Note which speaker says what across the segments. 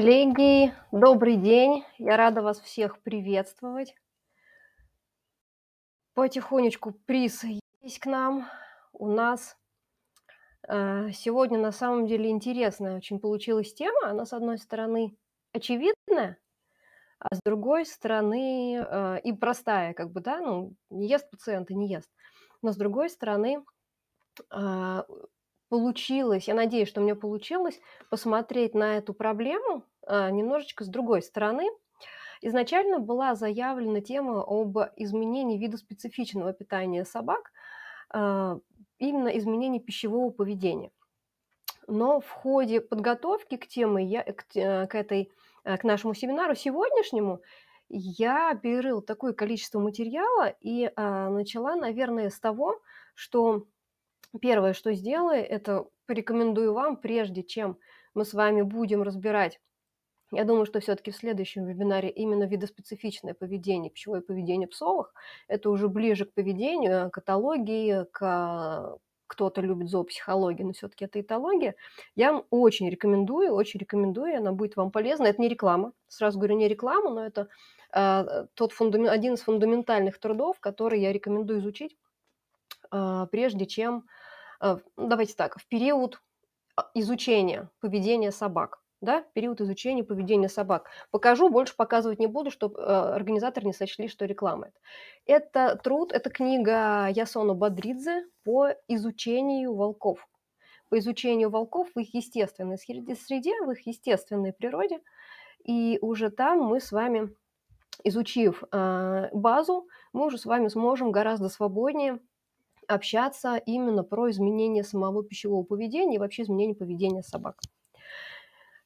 Speaker 1: Коллеги, добрый день. Я рада вас всех приветствовать. Потихонечку приз к нам. У нас э, сегодня на самом деле интересная очень получилась тема. Она, с одной стороны, очевидная, а с другой стороны э, и простая, как бы, да, ну, не ест пациент и не ест. Но с другой стороны, э, получилось, я надеюсь, что мне получилось посмотреть на эту проблему а, немножечко с другой стороны. Изначально была заявлена тема об изменении вида специфичного питания собак, а, именно изменении пищевого поведения. Но в ходе подготовки к теме, я, к, а, к, этой, к нашему семинару сегодняшнему, я перерыла такое количество материала и а, начала, наверное, с того, что Первое, что сделаю, это порекомендую вам, прежде чем мы с вами будем разбирать я думаю, что все-таки в следующем вебинаре именно видоспецифичное поведение, пищевое поведение псовых, это уже ближе к поведению, а, к этологии, к кто-то любит зоопсихологию, но все-таки это этология. Я вам очень рекомендую, очень рекомендую, она будет вам полезна. Это не реклама, сразу говорю, не реклама, но это э, тот фундамен, один из фундаментальных трудов, который я рекомендую изучить, э, прежде чем Э, ну, давайте так, в период э, изучения поведения собак, да, период изучения поведения собак. Покажу, больше показывать не буду, чтобы э, организаторы не сочли, что реклама это. Это труд, это книга Ясона Бадридзе по изучению волков. По изучению волков в их естественной среде, в их естественной природе. И уже там мы с вами, изучив э, базу, мы уже с вами сможем гораздо свободнее общаться именно про изменение самого пищевого поведения и вообще изменение поведения собак.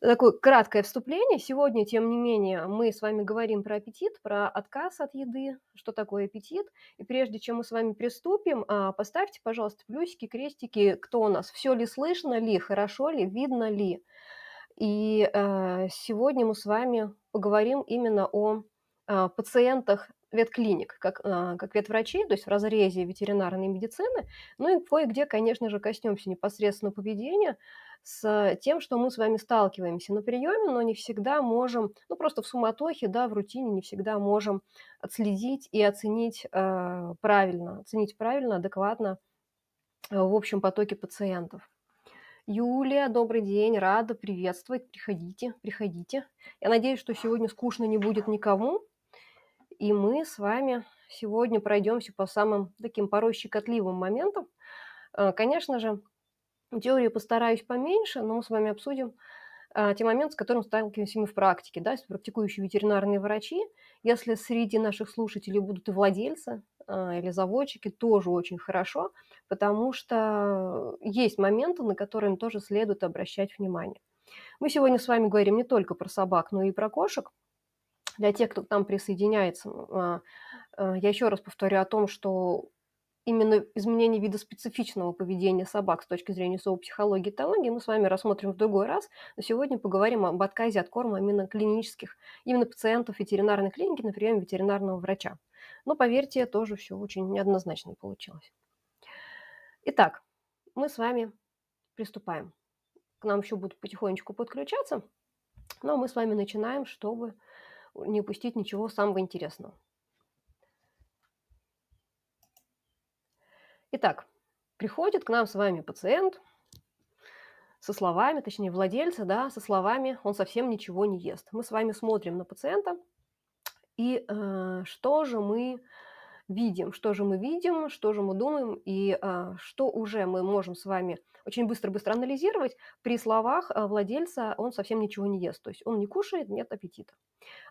Speaker 1: Такое краткое вступление. Сегодня, тем не менее, мы с вами говорим про аппетит, про отказ от еды, что такое аппетит. И прежде чем мы с вами приступим, а, поставьте, пожалуйста, плюсики, крестики, кто у нас, все ли слышно ли, хорошо ли, видно ли. И а, сегодня мы с вами поговорим именно о а, пациентах ветклиник, как, а, как ветврачи, то есть в разрезе ветеринарной медицины. Ну и кое-где, конечно же, коснемся непосредственно поведения с тем, что мы с вами сталкиваемся на приеме, но не всегда можем, ну просто в суматохе, да, в рутине не всегда можем отследить и оценить э, правильно, оценить правильно, адекватно э, в общем потоке пациентов. Юлия, добрый день, рада приветствовать, приходите, приходите. Я надеюсь, что сегодня скучно не будет никому, и мы с вами сегодня пройдемся по самым таким порой щекотливым моментам. Э, конечно же, теорию постараюсь поменьше, но мы с вами обсудим э, те моменты, с которыми сталкиваемся мы в практике, да, практикующие ветеринарные врачи. Если среди наших слушателей будут и владельцы э, или заводчики, тоже очень хорошо, потому что есть моменты, на которые им тоже следует обращать внимание. Мы сегодня с вами говорим не только про собак, но и про кошек – для тех, кто к нам присоединяется. А, а, я еще раз повторю о том, что именно изменение вида специфичного поведения собак с точки зрения зоопсихологии и этологии мы с вами рассмотрим в другой раз. Но сегодня поговорим об отказе от корма именно клинических, именно пациентов ветеринарной клиники на приеме ветеринарного врача. Но, поверьте, тоже все очень неоднозначно получилось. Итак, мы с вами приступаем. К нам еще будут потихонечку подключаться, но мы с вами начинаем, чтобы не упустить ничего самого интересного. Итак, приходит к нам с вами пациент со словами, точнее владельцы, да, со словами «он совсем ничего не ест». Мы с вами смотрим на пациента, и э, что же мы видим, что же мы видим, что же мы думаем и а, что уже мы можем с вами очень быстро-быстро анализировать. При словах а, владельца он совсем ничего не ест, то есть он не кушает, нет аппетита.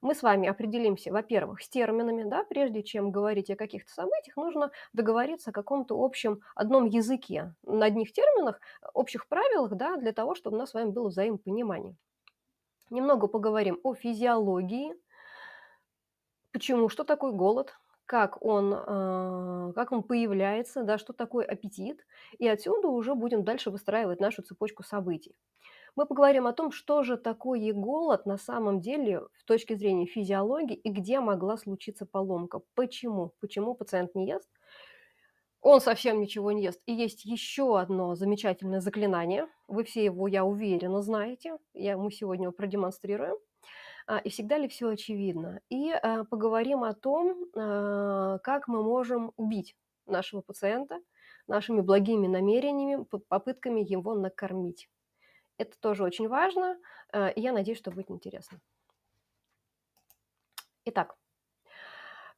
Speaker 1: Мы с вами определимся, во-первых, с терминами, да, прежде чем говорить о каких-то событиях, нужно договориться о каком-то общем одном языке, на одних терминах, общих правилах, да, для того, чтобы у нас с вами было взаимопонимание. Немного поговорим о физиологии, почему, что такое голод – как он, а, как он появляется, да, что такое аппетит, и отсюда уже будем дальше выстраивать нашу цепочку событий. Мы поговорим о том, что же такое голод на самом деле в точке зрения физиологии и где могла случиться поломка, почему, почему пациент не ест, он совсем ничего не ест. И есть еще одно замечательное заклинание, вы все его, я уверена, знаете, я, мы сегодня его продемонстрируем – а, и всегда ли все очевидно. И а, поговорим о том, а, как мы можем убить нашего пациента нашими благими намерениями, попытками его накормить. Это тоже очень важно, и я надеюсь, что будет интересно. Итак,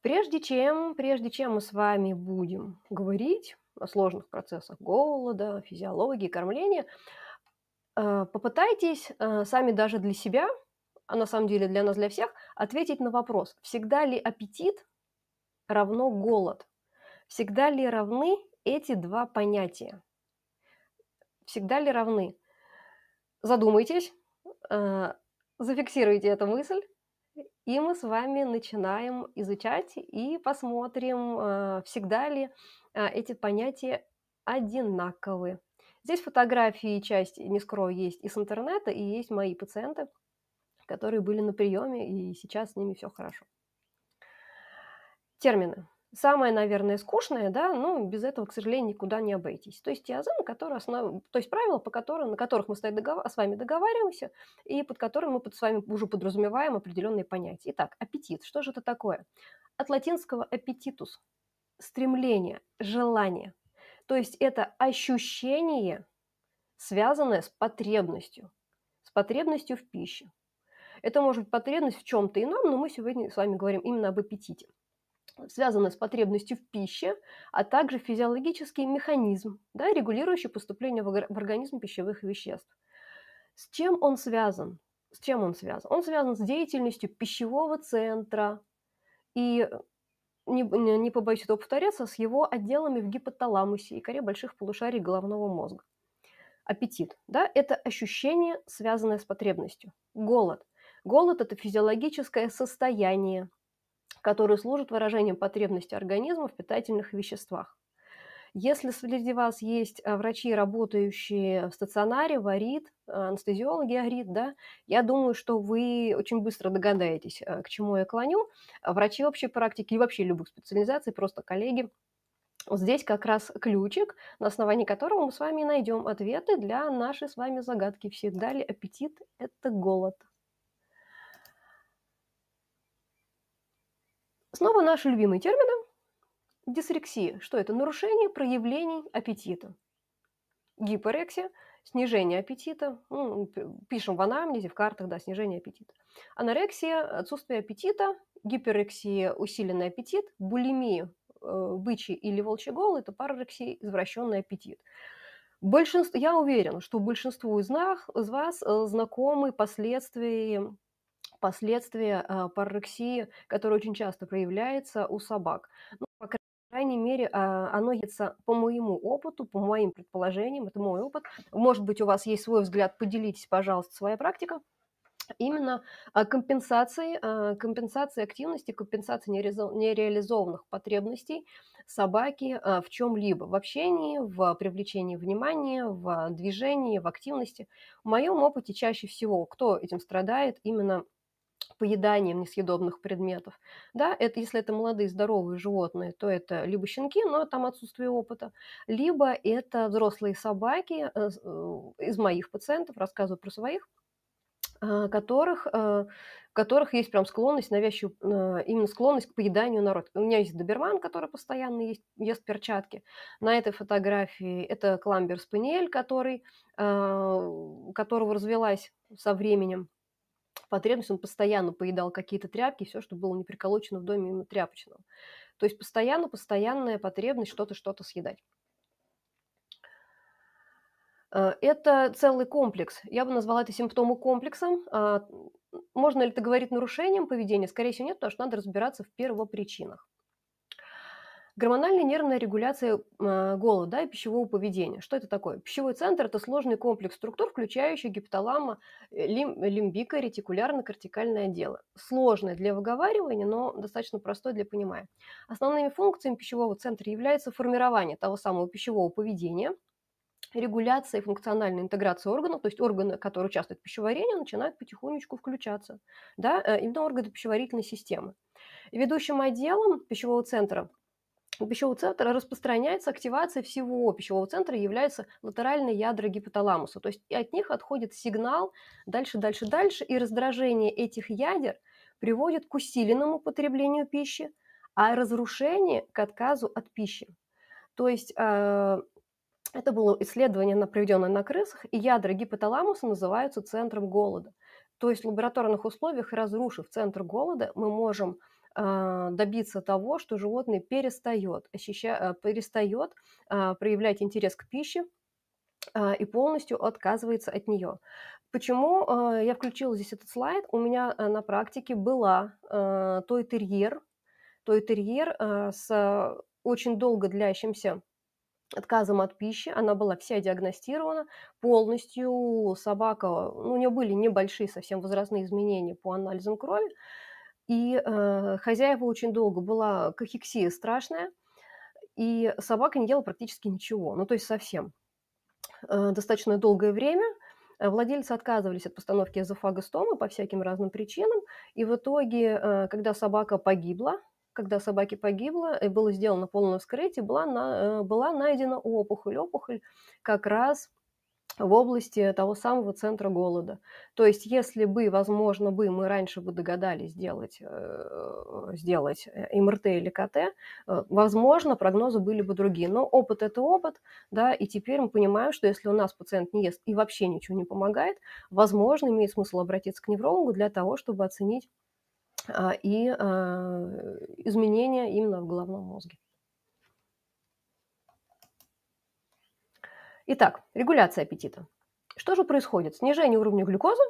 Speaker 1: прежде чем, прежде чем мы с вами будем говорить о сложных процессах голода, физиологии, кормления, попытайтесь сами даже для себя – а на самом деле для нас, для всех, ответить на вопрос, всегда ли аппетит равно голод? Всегда ли равны эти два понятия? Всегда ли равны? Задумайтесь, а, зафиксируйте эту мысль, и мы с вами начинаем изучать и посмотрим, а, всегда ли а, эти понятия одинаковы. Здесь фотографии, часть, не скрою, есть и с интернета, и есть мои пациенты – которые были на приеме, и сейчас с ними все хорошо. Термины. Самое, наверное, скучное, да, но ну, без этого, к сожалению, никуда не обойтись. То есть тиазан, который основ... то есть правила, по которым, на которых мы с, с вами договариваемся, и под которым мы под... с вами уже подразумеваем определенные понятия. Итак, аппетит. Что же это такое? От латинского аппетитус – стремление, желание. То есть это ощущение, связанное с потребностью, с потребностью в пище. Это может быть потребность в чем-то ином, но мы сегодня с вами говорим именно об аппетите. Связано с потребностью в пище, а также физиологический механизм, да, регулирующий поступление в организм пищевых веществ. С чем он связан? С чем он связан? Он связан с деятельностью пищевого центра и не, не побоюсь этого повторяться, с его отделами в гипоталамусе и коре больших полушарий головного мозга. Аппетит, да, это ощущение, связанное с потребностью. Голод, Голод – это физиологическое состояние, которое служит выражением потребности организма в питательных веществах. Если среди вас есть э, врачи, работающие в стационаре, варит, э, анестезиологи, арит, да, я думаю, что вы очень быстро догадаетесь, э, к чему я клоню. А врачи общей практики и вообще любых специализаций, просто коллеги, здесь как раз ключик, на основании которого мы с вами найдем ответы для нашей с вами загадки. Всегда ли аппетит – это голод? Снова наши любимые термины. Дисрексия. Что это? Нарушение проявлений аппетита. гиперексия, снижение аппетита. Ну, пишем в анамнезе, в картах, да, снижение аппетита. Анорексия – отсутствие аппетита. Гиперексия – усиленный аппетит. Булимия э, – бычий или волчий гол. Это парорексия – извращенный аппетит. Большинство, я уверена, что большинству из, нас, из вас э, знакомы последствия последствия э, парорексии, которая очень часто проявляется у собак. Ну, по крайней мере, а, оно яйца по моему опыту, по моим предположениям, это мой опыт. Может быть, у вас есть свой взгляд, поделитесь, пожалуйста, своя практика. именно а, компенсации, а, компенсации активности, компенсации нереализованных потребностей собаки в чем-либо, в общении, в привлечении внимания, в движении, в активности. В моем опыте чаще всего, кто этим страдает, именно поеданием несъедобных предметов. Да, это, если это молодые здоровые животные, то это либо щенки, но там отсутствие опыта, либо это взрослые собаки э, э, из моих пациентов, рассказываю про своих, а, которых, э, которых есть прям склонность, навязчив, именно склонность к поеданию народ. У меня есть доберман, который постоянно есть, ест перчатки. На этой фотографии это кламбер спаниель, который, а, которого развелась со временем потребность, он постоянно поедал какие-то тряпки, все, что было не приколочено в доме именно тряпочным. То есть постоянно, постоянная потребность что-то, что-то съедать. Э, это целый комплекс. Я бы назвала это симптомы комплексом. А, можно ли это говорить нарушением поведения? Скорее всего, нет, потому что надо разбираться в первопричинах. Гормональная нервная регуляция а, голода и пищевого поведения. Что это такое? Пищевой центр – это сложный комплекс структур, включающий гипоталама, э, лимбика, ретикулярно-кортикальное отделы. Сложное для выговаривания, но достаточно простое для понимания. Основными функциями пищевого центра является формирование того самого пищевого поведения, регуляция и функциональная интеграция органов, то есть органы, которые участвуют в пищеварении, начинают потихонечку включаться. Да? Э, именно органы пищеварительной системы. Ведущим отделом пищевого центра у пищевого центра распространяется активация всего пищевого центра, является латеральные ядра гипоталамуса. То есть от них отходит сигнал дальше, дальше, дальше, и раздражение этих ядер приводит к усиленному потреблению пищи, а разрушение к отказу от пищи. То есть э, это было исследование, проведенное на крысах, и ядра гипоталамуса называются центром голода. То есть в лабораторных условиях, разрушив центр голода, мы можем а, добиться того, что животное перестает, ощуща, а, перестает а, проявлять интерес к пище и полностью отказывается от нее. Почему я включила здесь этот слайд? У меня на практике была той терьер, той терьер с очень долго длящимся отказом от пищи, она была вся диагностирована полностью, собака, ну, у нее были небольшие совсем возрастные изменения по анализам крови, и э, хозяева очень долго была кахексия страшная, и собака не ела практически ничего, ну то есть совсем. Э, достаточно долгое время э, владельцы отказывались от постановки эзофагостомы по всяким разным причинам, и в итоге, э, когда собака погибла, когда собаке погибла, и было сделано полное вскрытие, была, на, э, была найдена опухоль. Опухоль как раз в области того самого центра голода. То есть, если бы, возможно, бы мы раньше бы догадались э, сделать, сделать э, МРТ или КТ, э, возможно, прогнозы были бы другие. Но опыт – это опыт, да, и теперь мы понимаем, что если у нас пациент не ест и вообще ничего не помогает, возможно, имеет смысл обратиться к неврологу для того, чтобы оценить а, и изменения именно в головном мозге. Итак, регуляция аппетита. Что же происходит? Снижение уровня глюкозы,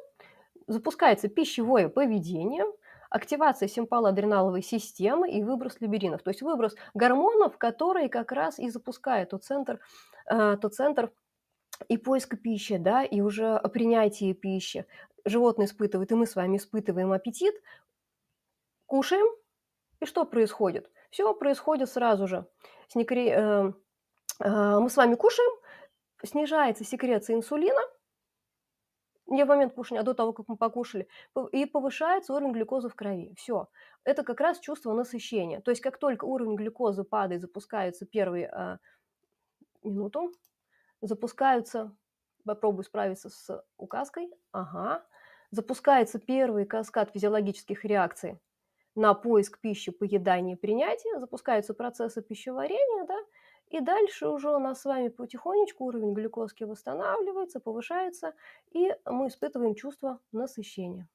Speaker 1: запускается пищевое поведение, активация симпала-адреналовой системы и выброс либеринов, то есть выброс гормонов, которые как раз и запускают тот центр, э, тот центр и поиска пищи, да, и уже принятие пищи. Животное испытывает, и мы с вами испытываем аппетит, кушаем, и что происходит? Все происходит сразу же. Э, э, мы с вами кушаем, снижается секреция инсулина не в момент кушания, а до того, как мы покушали, и повышается уровень глюкозы в крови. Все. Это как раз чувство насыщения. То есть как только уровень глюкозы падает, запускаются первые... Э, а, минуту. Запускаются... Попробую справиться с указкой. Ага. Запускается первый каскад физиологических реакций на поиск пищи, поедание, принятие. Запускаются процессы пищеварения, да, и дальше уже у нас с вами потихонечку уровень глюкозки восстанавливается, повышается, и мы испытываем чувство насыщения.